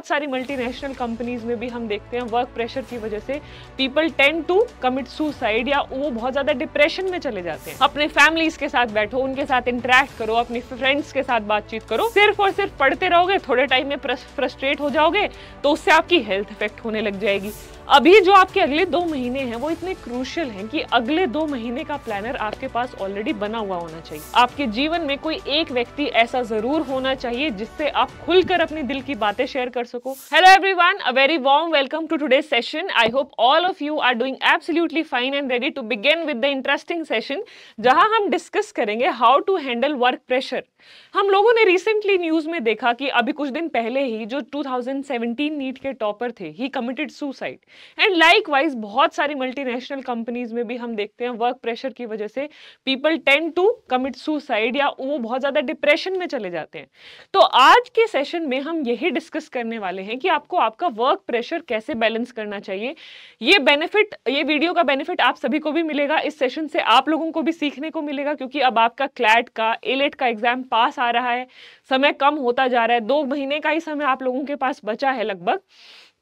बहुत सारी multinational companies में भी हम देखते हैं वर्क प्रेशर की वजह से people tend to commit suicide या वो बहुत ज़्यादा डिप्रेशन में चले जाते हैं अपने फैमिलीज के साथ बैठो उनके साथ इंटरेक्ट करो अपने फ्रेंड्स के साथ बातचीत करो सिर्फ और सिर्फ पढ़ते रहोगे थोड़े टाइम में फ्रस्ट्रेट हो जाओगे तो उससे आपकी हेल्थ इफेक्ट होने लग जाएगी अभी जो आपके अगले दो महीने हैं वो इतने क्रूशल हैं कि अगले दो महीने का प्लानर आपके पास ऑलरेडी बना हुआ होना चाहिए आपके जीवन में कोई एक व्यक्ति ऐसा जरूर होना चाहिए जिससे आप खुलकर अपने दिल की बातें शेयर कर सको hello everyone a very warm welcome to today session I hope all of you are doing absolutely fine and ready to begin with the interesting session जहां हम डिस्कस करेंगे how to handle work pressure हम लोगों ने recently news ने देखा कि अभी कुछ दिन पहले ही जो 2017 नीट के टॉपर थे ही committed suicide and likewise बहुत सारी मल्टीनेशनल कंपनीज में भी हम देखते हैं वर्क प्रेशर की वजह से people tend to commit suicide या वो बहुत ज़्यादा डिप्रेशन में चले जाते हैं तो आज के सेशन में हम यही डिस्कस करने वाले हैं कि आपको आपका वर्क प्रेशर कैसे बैलेंस करना चाहिए ये बेनिफिट ये वीडियो का बेनिफिट आप सभी को भी मिलेगा इस सेशन से आप लोगों को भी सीखने को मिलेगा क्योंकि अब आपका क्लैट का एलेट e का एग्जाम पास आ रहा है समय कम होता जा रहा है दो महीने का ही समय आप लोगों के पास बचा है लगभग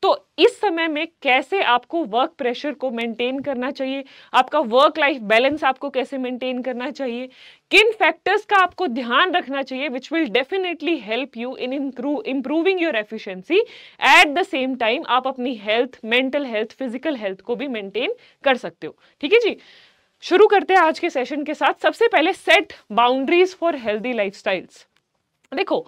तो इस समय में कैसे आपको वर्क प्रेशर को मेंटेन करना चाहिए आपका वर्क लाइफ बैलेंस आपको कैसे मेंटेन करना चाहिए किन फैक्टर्स का आपको ध्यान रखना चाहिए which will definitely help you in improving your efficiency at the same time आप अपनी health mental health physical health को भी मेंटेन कर सकते हो ठीक है जी शुरू करते हैं आज के सेशन के साथ सबसे पहले set boundaries for healthy styles देखो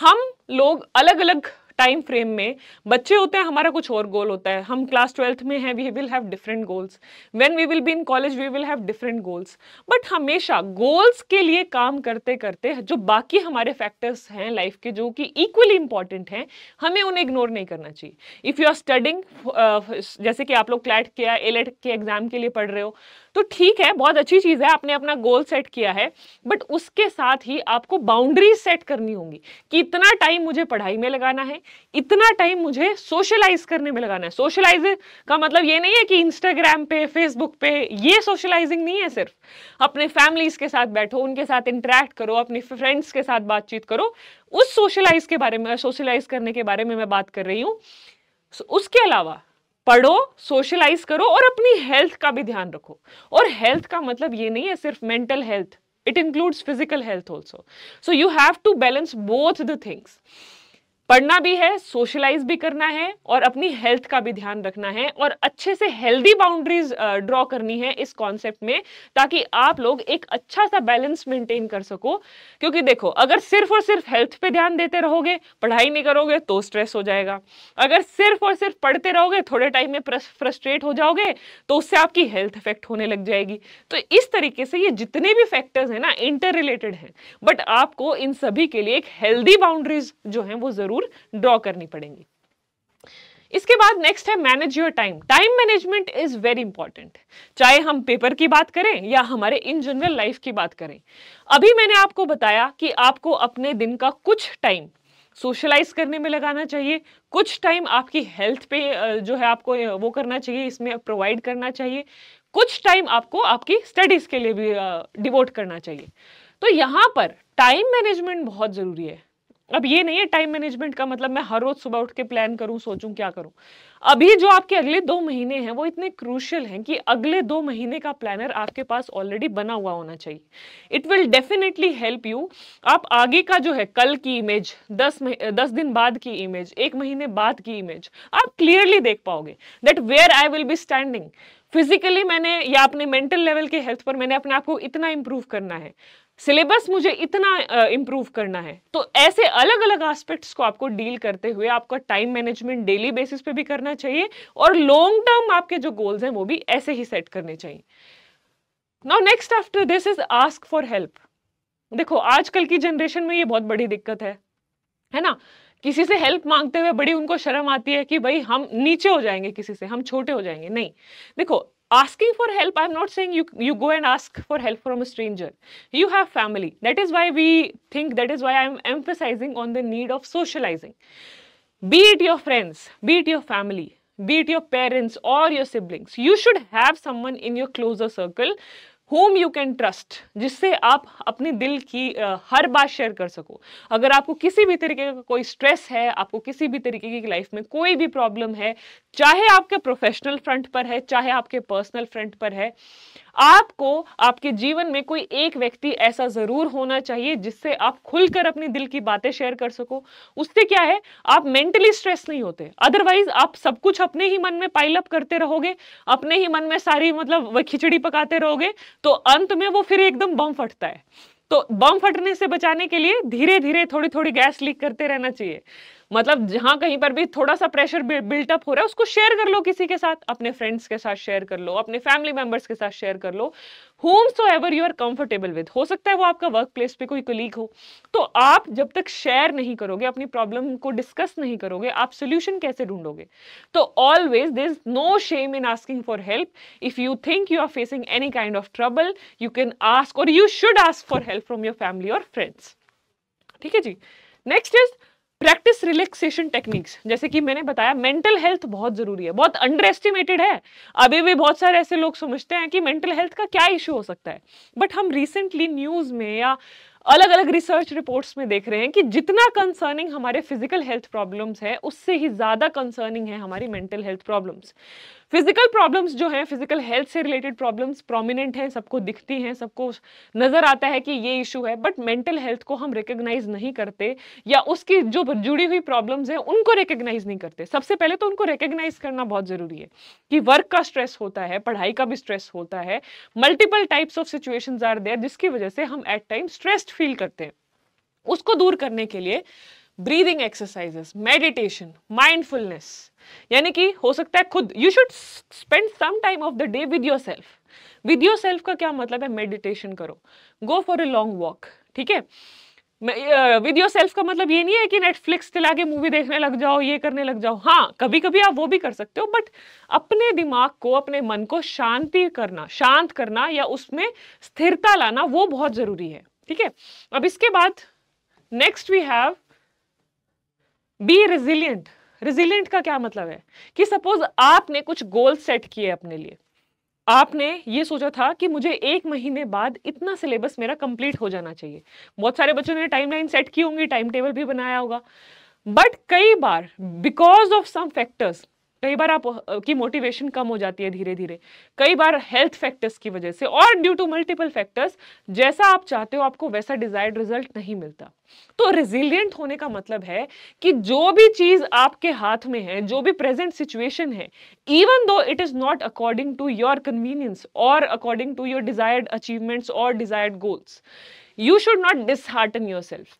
हम लोग अलग अलग टाइम फ्रेम में बच्चे होते हैं हमारा कुछ और गोल होता है हम क्लास ट्वेल्थ में हैं we will have different goals when we will be in college we will have different goals but हमेशा गोल्स के लिए काम करते करते जो बाकी हमारे फैक्टर्स हैं लाइफ के जो कि इक्वली इंपॉर्टेंट हैं हमें उन्हें इग्नोर नहीं करना चाहिए इफ़ यू आर स्टडिंग जैसे कि आप लोग क्लैट के या एलेट के एग्जाम के लिए पढ़ रहे हो तो ठीक है बहुत अच्छी चीज़ है आपने अपना गोल सेट किया है बट उसके साथ ही आपको बाउंड्री सेट करनी होगी कि इतना टाइम मुझे पढ़ाई में लगाना है इतना टाइम मुझे सोशलाइज करने में लगाना है सोशलाइज का मतलब ये नहीं है कि इंस्टाग्राम पे फेसबुक पे ये सोशलाइजिंग नहीं है सिर्फ अपने फैमिलीज के साथ बैठो उनके साथ इंटरेक्ट करो अपने फ्रेंड्स के साथ बातचीत करो उस सोशलाइज के बारे में सोशलाइज करने के बारे में मैं बात कर रही हूँ उसके अलावा पढ़ो सोशलाइज करो और अपनी हेल्थ का भी ध्यान रखो और हेल्थ का मतलब ये नहीं है सिर्फ mental health it includes physical health also so you have to balance both the things पढ़ना भी है सोशलाइज भी करना है और अपनी हेल्थ का भी ध्यान रखना है और अच्छे से हेल्दी बाउंड्रीज ड्रॉ करनी है इस कॉन्सेप्ट में ताकि आप लोग एक अच्छा सा बैलेंस मेंटेन कर सको क्योंकि देखो अगर सिर्फ और सिर्फ हेल्थ पे ध्यान देते रहोगे पढ़ाई नहीं करोगे तो स्ट्रेस हो जाएगा अगर सिर्फ और सिर्फ पढ़ते रहोगे थोड़े टाइम में फ्रस्ट्रेट हो जाओगे तो उससे आपकी हेल्थ इफेक्ट होने लग जाएगी तो इस तरीके से ये जितने भी फैक्टर्स हैं ना इंटर रिलेटेड हैं बट आपको इन सभी के लिए एक हेल्दी बाउंड्रीज जो है वो जरूर जरूर ड्रॉ करनी पड़ेंगी इसके बाद नेक्स्ट है manage your time time management is very important चाहे हम पेपर की बात करें या हमारे इन जनरल लाइफ की बात करें अभी मैंने आपको बताया कि आपको अपने दिन का कुछ टाइम सोशलाइज करने में लगाना चाहिए कुछ टाइम आपकी हेल्थ पे जो है आपको वो करना चाहिए इसमें प्रोवाइड करना चाहिए कुछ टाइम आपको आपकी स्टडीज के लिए भी डिवोट करना चाहिए तो यहाँ पर टाइम मैनेजमेंट बहुत ज़रूरी है अब ये नहीं है टाइम मैनेजमेंट का मतलब मैं हर रोज सुबह उठ के प्लान करूं सोचूं क्या करूं अभी जो आपके अगले दो महीने हैं वो इतने क्रूशियल हैं कि अगले दो महीने का प्लानर आपके पास ऑलरेडी बना हुआ होना चाहिए it will definitely help you आप आगे का जो है कल की इमेज दस दस दिन बाद की इमेज एक महीने बाद की इमेज आप क्लियरली देख पाओगे that where I will be standing physically मैंने या अपने मेंटल लेवल के हेल्थ पर मैंने अपने आप को इतना इंप्रूव करना है सिलेबस मुझे इतना इम्प्रूव करना है तो ऐसे अलग अलग एस्पेक्ट्स को आपको डील करते हुए आपका टाइम मैनेजमेंट डेली बेसिस पे भी करना चाहिए और लॉन्ग टर्म आपके जो गोल्स हैं वो भी ऐसे ही सेट करने चाहिए now next after this is ask for help देखो आजकल की जनरेशन में ये बहुत बड़ी दिक्कत है है ना किसी से हेल्प मांगते हुए बड़ी उनको शर्म आती है कि भाई हम नीचे हो जाएंगे किसी से हम छोटे हो जाएंगे नहीं देखो asking for help, I'm not saying you, you go and ask for help from a stranger. You have family. That is why we think, that is why I'm emphasizing on the need of socializing. Be it your friends, be it your family, be it your parents or your siblings. You should have someone in your closer circle whom you can trust जिससे आप अपने दिल की हर बात share कर सको अगर आपको किसी भी तरीके का कोई स्ट्रेस है आपको किसी भी तरीके की लाइफ में कोई भी प्रॉब्लम है चाहे आपके प्रोफेशनल फ्रंट पर है चाहे आपके पर्सनल फ्रंट पर है आपको आपके जीवन में कोई एक व्यक्ति ऐसा ज़रूर होना चाहिए जिससे आप खुलकर अपनी दिल की बातें शेयर कर सको उससे क्या है आप मेंटली स्ट्रेस नहीं होते अदरवाइज आप सब कुछ अपने ही मन में पाइलअप करते रहोगे अपने ही मन में सारी मतलब खिचड़ी पकाते रहोगे तो अंत में वो फिर एकदम बम फटता है तो बम फटने से बचाने के लिए धीरे धीरे थोड़ी थोड़ी गैस लीक करते रहना चाहिए मतलब जहाँ कहीं पर भी थोड़ा सा प्रेशर बिल्टअप हो रहा है उसको शेयर कर लो किसी के साथ अपने फ्रेंड्स के साथ शेयर कर लो अपने फैमिली मेंबर्स के साथ शेयर कर लो whomsoever you are comfortable with हो सकता है वो आपका वर्क प्लेस पर कोई कलीग हो तो आप जब तक शेयर नहीं करोगे अपनी प्रॉब्लम को डिस्कस नहीं करोगे आप सोल्यूशन कैसे ढूंढोगे तो always there is no shame in asking for help if you think you are facing any kind of trouble you can ask और you should ask for help from your family और friends ठीक है जी next is practice relaxation techniques जैसे कि मैंने बताया mental health बहुत ज़रूरी है बहुत अंडर एस्टिमेटेड है अभी भी बहुत सारे ऐसे लोग समझते हैं कि मेंटल हेल्थ का क्या इशू हो सकता है बट हम रिसेंटली न्यूज़ में या अलग अलग रिसर्च रिपोर्ट्स में देख रहे हैं कि जितना कंसर्निंग हमारे फिजिकल हेल्थ प्रॉब्लम्स है उससे ही ज़्यादा कंसर्निंग है हमारी mental health problems physical problems जो हैं फिजिकल हेल्थ से रिलेटेड प्रॉब्लम्स प्रोमिनेंट हैं सबको दिखती हैं सबको नज़र आता है कि ये इशू है बट मेंटल हेल्थ को हम रिकोगनाइज नहीं करते या उसकी जो जुड़ी हुई प्रॉब्लम्स हैं उनको रिकोगनाइज नहीं करते सबसे पहले तो उनको रिकग्नाइज करना बहुत ज़रूरी है कि वर्क का स्ट्रेस होता है पढ़ाई का भी स्ट्रेस होता है multiple types of situation are there जिसकी वजह से हम एट टाइम स्ट्रेस्ड फील करते हैं उसको दूर करने के लिए ब्रीदिंग एक्सरसाइजेस मेडिटेशन माइंडफुलनेस यानी कि हो सकता है खुद you should spend some time of the day with yourself with yourself का क्या मतलब है मेडिटेशन करो go for a long walk ठीक है विद योर सेल्फ का मतलब ये नहीं है कि नेटफ्लिक्स चला के मूवी देखने लग जाओ ये करने लग जाओ हाँ कभी कभी आप वो भी कर सकते हो बट अपने दिमाग को अपने मन को शांति करना शांत करना या उसमें स्थिरता लाना वो बहुत ज़रूरी है ठीक है अब इसके बाद next we have be resilient resilient का क्या मतलब है कि सपोज आपने कुछ गोल सेट किए अपने लिए आपने ये सोचा था कि मुझे एक महीने बाद इतना सिलेबस मेरा कंप्लीट हो जाना चाहिए बहुत सारे बच्चों ने टाइमलाइन सेट की होंगी टाइम टेबल भी बनाया होगा बट कई बार बिकॉज ऑफ सम फैक्टर्स कई बार आप की मोटिवेशन कम हो जाती है धीरे धीरे कई बार हेल्थ फैक्टर्स की वजह से और ड्यू टू मल्टीपल फैक्टर्स जैसा आप चाहते हो आपको वैसा डिजायर्ड रिजल्ट नहीं मिलता तो रिजिलियंट होने का मतलब है कि जो भी चीज आपके हाथ में है जो भी प्रेजेंट सिचुएशन है even though it is not according to your convenience और according to your desired achievements और desired goals you should not dishearten yourself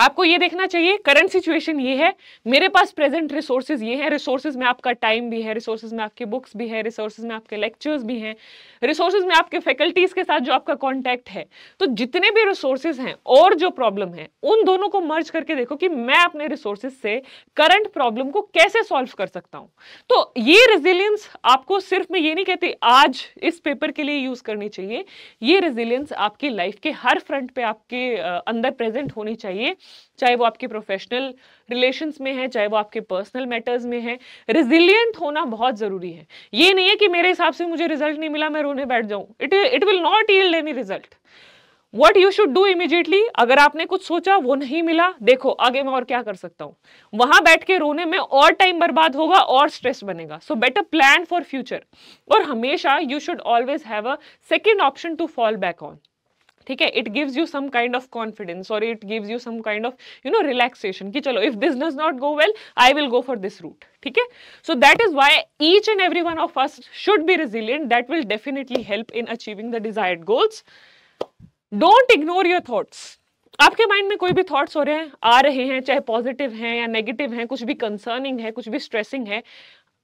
आपको ये देखना चाहिए करंट सिचुएशन ये है मेरे पास प्रेजेंट रिसोर्सेज ये हैं रिसोर्सेज में आपका टाइम भी है रिसोर्सेज में आपके बुक्स भी है रिसोर्सेज में आपके लेक्चर्स भी हैं रिसोर्सेज में आपके फैकल्टीज के साथ जो आपका कॉन्टैक्ट है तो जितने भी रिसोर्सेज हैं और जो प्रॉब्लम है उन दोनों को मर्ज करके देखो कि मैं अपने रिसोर्सेज से करंट प्रॉब्लम को कैसे सॉल्व कर सकता हूँ तो ये रेजिलियंस आपको सिर्फ मैं ये नहीं कहती आज इस पेपर के लिए यूज करनी चाहिए ये रेजिलियंस आपकी लाइफ के हर फ्रंट पे आपके अंदर प्रेजेंट होनी चाहिए चाहे वो आपके प्रोफेशनल रिलेशंस में है चाहे वो आपके पर्सनल मैटर्स में है रिजिलियंट होना बहुत ज़रूरी है ये नहीं है कि मेरे हिसाब से मुझे रिजल्ट नहीं मिला मैं रोने बैठ जाऊं it it will not yield any result what you should do immediately अगर आपने कुछ सोचा वो नहीं मिला देखो आगे मैं और क्या कर सकता हूँ वहां बैठ के रोने में और टाइम बर्बाद होगा और स्ट्रेस बनेगा so better plan for future और हमेशा you should always have a second option to fall back on ठीक है it gives you some kind of confidence और it gives you some kind of you know relaxation कि चलो if this does not go well I will go for this route ठीक है so that is why each and every one of us should be resilient that will definitely help in achieving the desired goals don't ignore your thoughts आपके mind में कोई भी thoughts हो रहे हैं आ रहे हैं चाहे पॉजिटिव हैं या नेगेटिव हैं कुछ भी कंसर्निंग है कुछ भी स्ट्रेसिंग है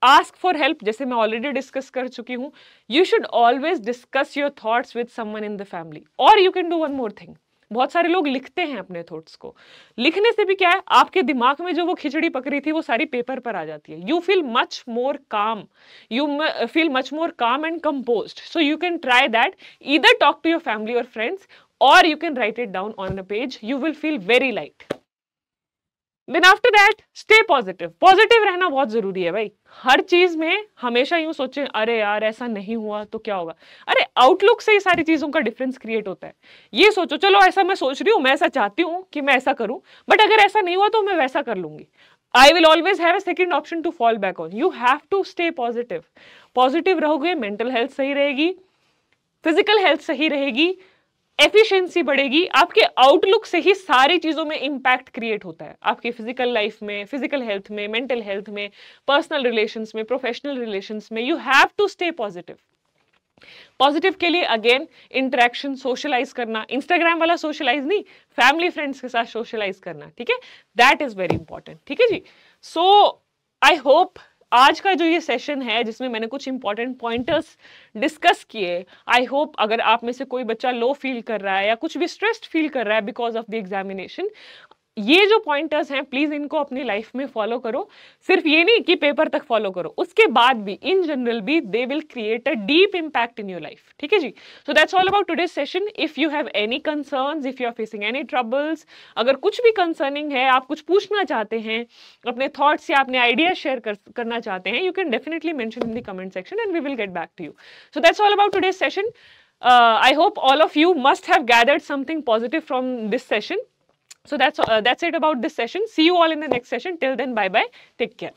आस्क फॉर हेल्प जैसे मैं ऑलरेडी डिस्कस कर चुकी हूँ you should always discuss your thoughts with someone in the family और you can do one more thing बहुत सारे लोग लिखते हैं अपने थॉट्स को लिखने से भी क्या है आपके दिमाग में जो वो खिचड़ी पकड़ी थी वो सारी पेपर पर आ जाती है यू फील मच मोर काम you feel much more calm and compose so you can try that either talk to your family और फ्रेंड्स और you can write it down on a page you will feel very light then after that stay positive positive रहना बहुत जरूरी है भाई हर चीज में हमेशा यूं सोचे अरे यार ऐसा नहीं हुआ तो क्या होगा अरे आउटलुक से ही सारी चीजों का डिफरेंस क्रिएट होता है ये सोचो चलो ऐसा मैं सोच रही हूँ मैं ऐसा चाहती हूँ कि मैं ऐसा करूं बट अगर ऐसा नहीं हुआ तो मैं वैसा कर लूंगी I will always have a second option to fall back on you have to stay positive positive रहोगे मेंटल हेल्थ सही रहेगी फिजिकल हेल्थ सही रहेगी एफिशिएंसी बढ़ेगी आपके आउटलुक से ही सारी चीज़ों में इम्पैक्ट क्रिएट होता है आपके फिजिकल लाइफ में फिजिकल हेल्थ में मेंटल हेल्थ में पर्सनल रिलेशंस में प्रोफेशनल रिलेशंस में you have to stay positive positive के लिए अगेन इंटरेक्शन सोशलाइज करना इंस्टाग्राम वाला सोशलाइज नहीं फैमिली फ्रेंड्स के साथ सोशलाइज करना ठीक है दैट इज वेरी इंपॉर्टेंट ठीक है जी सो आई होप आज का जो ये सेशन है जिसमें मैंने कुछ इंपॉर्टेंट पॉइंटर्स डिस्कस किए आई होप अगर आप में से कोई बच्चा लो फील कर रहा है या कुछ भी स्ट्रेस्ड फील कर रहा है बिकॉज ऑफ द एग्जामिनेशन ये जो पॉइंटर्स हैं प्लीज़ इनको अपनी लाइफ में फॉलो करो सिर्फ ये नहीं कि पेपर तक फॉलो करो उसके बाद भी इन जनरल भी they will create a deep impact in your life ठीक है जी so that's all about today session if you have any concern if you are facing any troubles अगर कुछ भी कंसर्निंग है आप कुछ पूछना चाहते हैं अपने थॉट्स या अपने आइडिया शेयर कर, करना चाहते हैं you can definitely mention in the comment section and we will get back to you so that's all about today session I hope all of you must have gathered something positive from this session So that's, uh, that's it about this session. See you all in the next session. Till then, bye-bye. Take care.